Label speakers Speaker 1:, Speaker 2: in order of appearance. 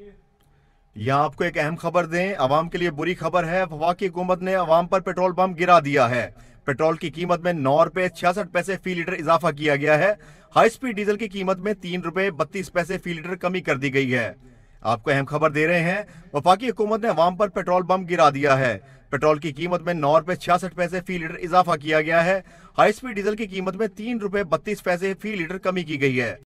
Speaker 1: यहाँ आपको एक अहम खबर दें अवाम के लिए बुरी खबर है वफाकी हुकूमत ने अवाम पर पेट्रोल पंप गिरा दिया है पेट्रोल की कीमत में नौ रुपए छियासठ पैसे फी लीटर इजाफा किया गया है हाई स्पीड डीजल की कीमत में तीन रुपए बत्तीस पैसे फी लीटर कमी कर दी गई है आपको अहम खबर दे रहे हैं वफाकी हुकूमत ने अवाम पर पेट्रोल पंप गिरा दिया है पेट्रोल की कीमत में नौ रुपए छियासठ पैसे फी लीटर इजाफा किया गया है हाई स्पीड डीजल की कीमत में तीन रुपए बत्तीस पैसे
Speaker 2: फी लीटर कमी की गई है